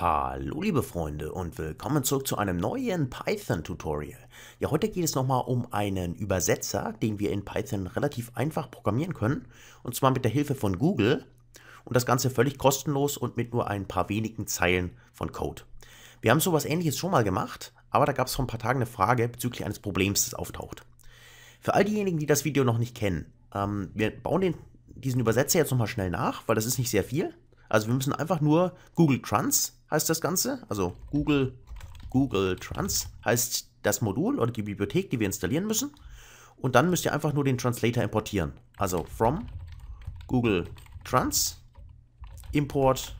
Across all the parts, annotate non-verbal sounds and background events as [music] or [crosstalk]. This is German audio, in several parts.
Hallo liebe Freunde und willkommen zurück zu einem neuen Python-Tutorial. Ja, heute geht es nochmal um einen Übersetzer, den wir in Python relativ einfach programmieren können. Und zwar mit der Hilfe von Google. Und das Ganze völlig kostenlos und mit nur ein paar wenigen Zeilen von Code. Wir haben sowas ähnliches schon mal gemacht, aber da gab es vor ein paar Tagen eine Frage bezüglich eines Problems, das auftaucht. Für all diejenigen, die das Video noch nicht kennen, ähm, wir bauen den, diesen Übersetzer jetzt nochmal schnell nach, weil das ist nicht sehr viel. Also wir müssen einfach nur Google Trans heißt das Ganze. Also Google, Google Trans heißt das Modul oder die Bibliothek, die wir installieren müssen. Und dann müsst ihr einfach nur den Translator importieren. Also from Google Trans import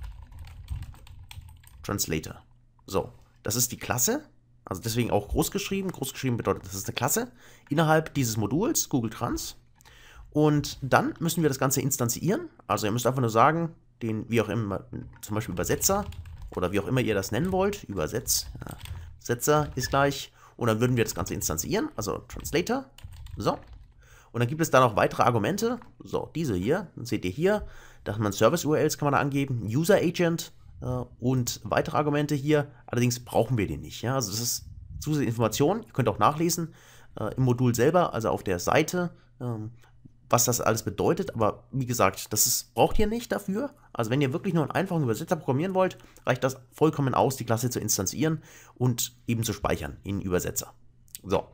Translator. So, das ist die Klasse. Also deswegen auch groß geschrieben. Groß geschrieben bedeutet, das ist eine Klasse innerhalb dieses Moduls Google Trans. Und dann müssen wir das Ganze instanzieren. Also ihr müsst einfach nur sagen, den, wie auch immer, zum Beispiel Übersetzer, oder wie auch immer ihr das nennen wollt, Übersetz, ja, Setzer ist gleich, und dann würden wir das Ganze instanzieren, also Translator, so. Und dann gibt es da noch weitere Argumente, so, diese hier, dann seht ihr hier, da hat man Service-URLs, kann man da angeben, User-Agent äh, und weitere Argumente hier, allerdings brauchen wir den nicht, ja, also das ist zusätzliche Information, ihr könnt auch nachlesen äh, im Modul selber, also auf der Seite, ähm, was das alles bedeutet. Aber wie gesagt, das ist, braucht ihr nicht dafür. Also wenn ihr wirklich nur einen einfachen Übersetzer programmieren wollt, reicht das vollkommen aus, die Klasse zu instanzieren und eben zu speichern in Übersetzer. So,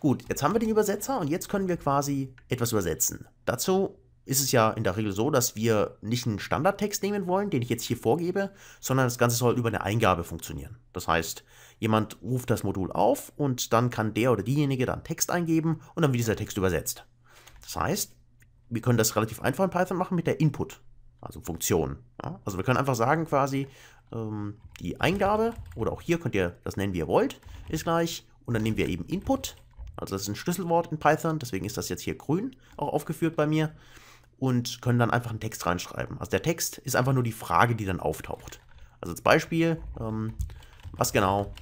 gut, jetzt haben wir den Übersetzer und jetzt können wir quasi etwas übersetzen. Dazu ist es ja in der Regel so, dass wir nicht einen Standardtext nehmen wollen, den ich jetzt hier vorgebe, sondern das Ganze soll über eine Eingabe funktionieren. Das heißt, jemand ruft das Modul auf und dann kann der oder diejenige dann Text eingeben und dann wird dieser Text übersetzt. Das heißt, wir können das relativ einfach in Python machen mit der Input, also Funktion. Ja? Also wir können einfach sagen quasi, ähm, die Eingabe, oder auch hier könnt ihr das nennen, wie ihr wollt, ist gleich, und dann nehmen wir eben Input, also das ist ein Schlüsselwort in Python, deswegen ist das jetzt hier grün auch aufgeführt bei mir, und können dann einfach einen Text reinschreiben. Also der Text ist einfach nur die Frage, die dann auftaucht. Also als Beispiel, ähm, was genau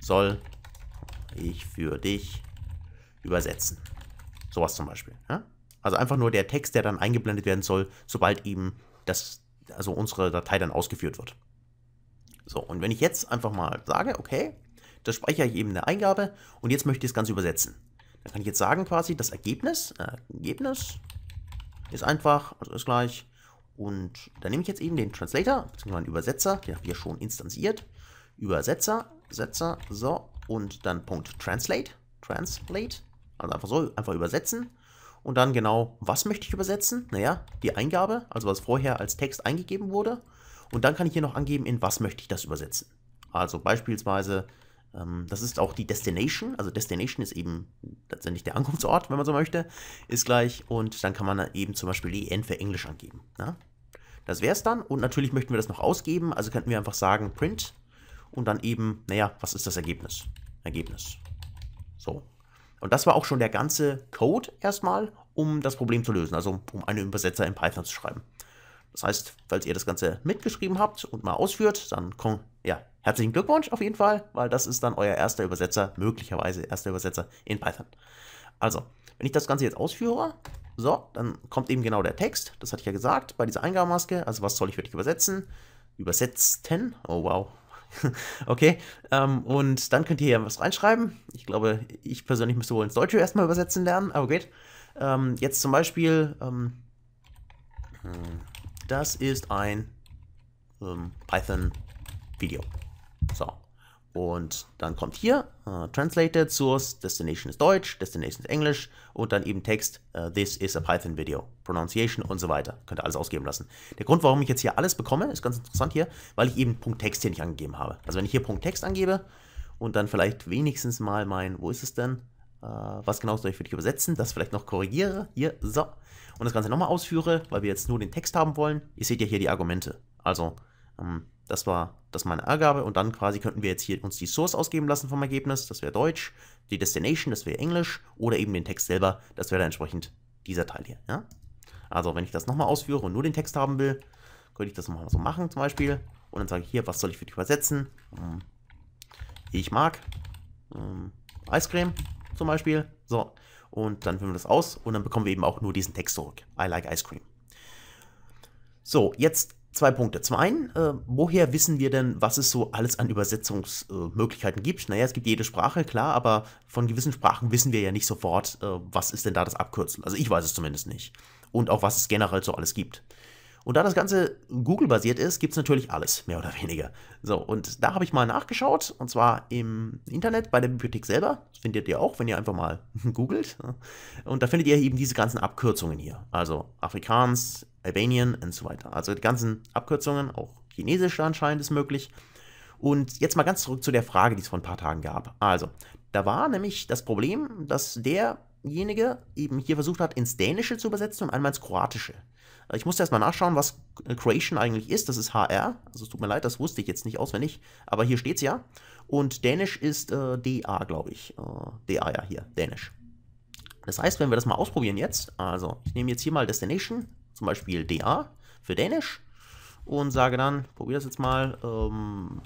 soll ich für dich übersetzen? Sowas zum Beispiel. Ja? Also einfach nur der Text, der dann eingeblendet werden soll, sobald eben das, also unsere Datei dann ausgeführt wird. So, und wenn ich jetzt einfach mal sage, okay, das speichere ich eben eine Eingabe und jetzt möchte ich das Ganze übersetzen. Dann kann ich jetzt sagen quasi, das Ergebnis, äh, Ergebnis ist einfach, also ist gleich, und dann nehme ich jetzt eben den Translator, beziehungsweise den Übersetzer, den habe ich ja schon instanziert, Übersetzer, Setzer, so, und dann Punkt Translate, Translate, also einfach so, einfach übersetzen. Und dann genau, was möchte ich übersetzen? Naja, die Eingabe, also was vorher als Text eingegeben wurde. Und dann kann ich hier noch angeben, in was möchte ich das übersetzen. Also beispielsweise, ähm, das ist auch die Destination. Also Destination ist eben letztendlich der Ankunftsort, wenn man so möchte, ist gleich. Und dann kann man dann eben zum Beispiel EN für Englisch angeben. Ja? Das wäre es dann. Und natürlich möchten wir das noch ausgeben. Also könnten wir einfach sagen print und dann eben, naja, was ist das Ergebnis? Ergebnis. So, und das war auch schon der ganze Code erstmal, um das Problem zu lösen, also um einen Übersetzer in Python zu schreiben. Das heißt, falls ihr das Ganze mitgeschrieben habt und mal ausführt, dann ja, herzlichen Glückwunsch auf jeden Fall, weil das ist dann euer erster Übersetzer, möglicherweise erster Übersetzer in Python. Also, wenn ich das Ganze jetzt ausführe, so, dann kommt eben genau der Text, das hatte ich ja gesagt, bei dieser Eingabemaske, also was soll ich wirklich übersetzen? Übersetzten, oh wow, [laughs] okay, ähm, und dann könnt ihr hier was reinschreiben. Ich glaube, ich persönlich müsste wohl ins Deutsche erstmal übersetzen lernen, aber geht. Ähm, jetzt zum Beispiel, ähm, das ist ein ähm, Python-Video. So, und dann kommt hier uh, Translated, Source, Destination ist Deutsch, Destination ist Englisch und dann eben Text, uh, This is a Python Video, Pronunciation und so weiter. Könnt ihr alles ausgeben lassen. Der Grund, warum ich jetzt hier alles bekomme, ist ganz interessant hier, weil ich eben Punkt Text hier nicht angegeben habe. Also wenn ich hier Punkt Text angebe und dann vielleicht wenigstens mal mein, wo ist es denn? Uh, was genau soll ich für dich übersetzen? Das vielleicht noch korrigiere. Hier, so. Und das Ganze nochmal ausführe, weil wir jetzt nur den Text haben wollen. Ihr seht ja hier die Argumente. Also ähm, das war das meine Angabe und dann quasi könnten wir jetzt hier uns die Source ausgeben lassen vom Ergebnis, das wäre Deutsch, die Destination, das wäre Englisch oder eben den Text selber, das wäre dann entsprechend dieser Teil hier. Ja? Also wenn ich das nochmal ausführe und nur den Text haben will, könnte ich das nochmal so machen zum Beispiel und dann sage ich hier, was soll ich für dich übersetzen? Ähm, ich mag ähm, Eiscreme zum Beispiel. So, und dann füllen wir das aus und dann bekommen wir eben auch nur diesen Text zurück. I like Ice Cream. So, jetzt zwei Punkte. Zum einen, äh, woher wissen wir denn, was es so alles an Übersetzungsmöglichkeiten äh, gibt? Naja, es gibt jede Sprache, klar, aber von gewissen Sprachen wissen wir ja nicht sofort, äh, was ist denn da das Abkürzel. Also ich weiß es zumindest nicht. Und auch, was es generell so alles gibt. Und da das Ganze Google-basiert ist, gibt es natürlich alles, mehr oder weniger. So, und da habe ich mal nachgeschaut, und zwar im Internet bei der Bibliothek selber. Das findet ihr auch, wenn ihr einfach mal [laughs] googelt. Und da findet ihr eben diese ganzen Abkürzungen hier. Also Afrikaans, Albanian und so weiter. Also die ganzen Abkürzungen, auch chinesisch anscheinend ist möglich. Und jetzt mal ganz zurück zu der Frage, die es vor ein paar Tagen gab. Also, da war nämlich das Problem, dass derjenige eben hier versucht hat, ins Dänische zu übersetzen und einmal ins Kroatische. Ich musste erstmal nachschauen, was Croatian eigentlich ist. Das ist HR. Also es tut mir leid, das wusste ich jetzt nicht auswendig. Aber hier steht es ja. Und Dänisch ist äh, DA, glaube ich. Äh, DA ja hier, Dänisch. Das heißt, wenn wir das mal ausprobieren jetzt, also ich nehme jetzt hier mal Destination, zum Beispiel DA für Dänisch und sage dann, probiere das jetzt mal, ähm,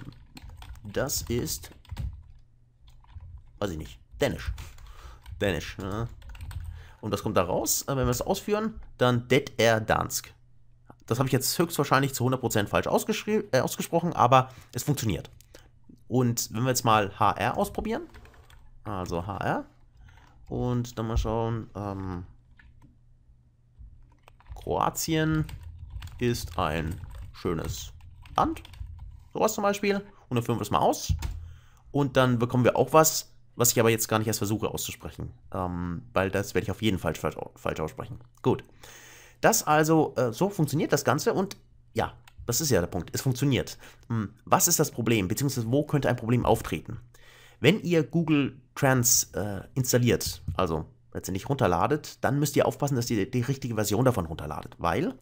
das ist, weiß ich nicht, Dänisch. Dänisch, ne? Und das kommt da raus, äh, wenn wir es ausführen, dann Det er Dansk. Das habe ich jetzt höchstwahrscheinlich zu 100% falsch äh, ausgesprochen, aber es funktioniert. Und wenn wir jetzt mal HR ausprobieren, also HR, und dann mal schauen, ähm, Kroatien ist ein schönes Land. Sowas zum Beispiel. Und dann führen wir das mal aus. Und dann bekommen wir auch was, was ich aber jetzt gar nicht erst versuche auszusprechen. Ähm, weil das werde ich auf jeden Fall falsch, falsch aussprechen. Gut. Das also, äh, so funktioniert das Ganze und ja, das ist ja der Punkt. Es funktioniert. Hm, was ist das Problem? Beziehungsweise wo könnte ein Problem auftreten? Wenn ihr Google Trans äh, installiert, also letztendlich runterladet, dann müsst ihr aufpassen, dass ihr die richtige Version davon runterladet, weil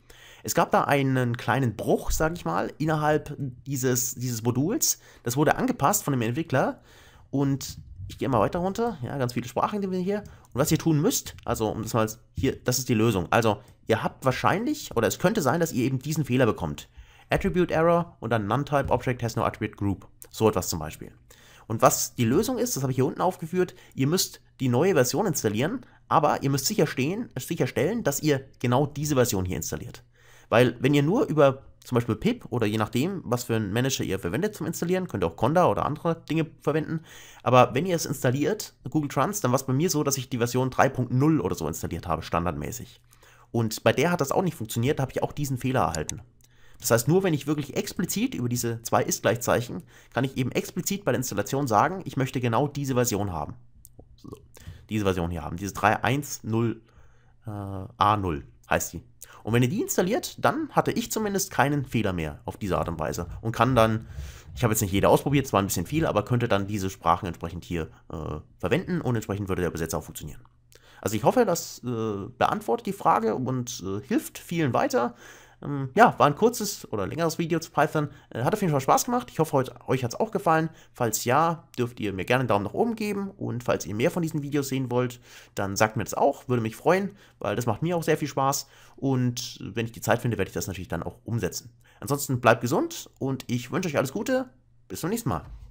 es gab da einen kleinen Bruch, sage ich mal, innerhalb dieses, dieses Moduls. Das wurde angepasst von dem Entwickler und ich gehe mal weiter runter. Ja, ganz viele Sprachen, die wir hier. Und was ihr tun müsst, also um das mal hier, das ist die Lösung. Also ihr habt wahrscheinlich oder es könnte sein, dass ihr eben diesen Fehler bekommt. Attribute Error und dann Non-Type Object has no Attribute Group. So etwas zum Beispiel. Und was die Lösung ist, das habe ich hier unten aufgeführt, ihr müsst die neue Version installieren, aber ihr müsst sicherstellen, sicherstellen, dass ihr genau diese Version hier installiert. Weil wenn ihr nur über zum Beispiel PIP oder je nachdem, was für einen Manager ihr verwendet zum Installieren, könnt ihr auch Conda oder andere Dinge verwenden, aber wenn ihr es installiert, Google Trans, dann war es bei mir so, dass ich die Version 3.0 oder so installiert habe, standardmäßig. Und bei der hat das auch nicht funktioniert, da habe ich auch diesen Fehler erhalten. Das heißt, nur wenn ich wirklich explizit über diese zwei Ist-Gleichzeichen, kann ich eben explizit bei der Installation sagen, ich möchte genau diese Version haben. So, diese Version hier haben, diese 310 äh, A0 heißt die. Und wenn ihr die installiert, dann hatte ich zumindest keinen Fehler mehr auf diese Art und Weise und kann dann, ich habe jetzt nicht jeder ausprobiert, zwar ein bisschen viel, aber könnte dann diese Sprachen entsprechend hier äh, verwenden und entsprechend würde der Übersetzer auch funktionieren. Also ich hoffe, das äh, beantwortet die Frage und äh, hilft vielen weiter. Ähm, ja, war ein kurzes oder längeres Video zu Python. Äh, hat auf jeden Fall Spaß gemacht. Ich hoffe, heute, euch hat es auch gefallen. Falls ja, dürft ihr mir gerne einen Daumen nach oben geben. Und falls ihr mehr von diesen Videos sehen wollt, dann sagt mir das auch. Würde mich freuen, weil das macht mir auch sehr viel Spaß. Und wenn ich die Zeit finde, werde ich das natürlich dann auch umsetzen. Ansonsten bleibt gesund und ich wünsche euch alles Gute. Bis zum nächsten Mal.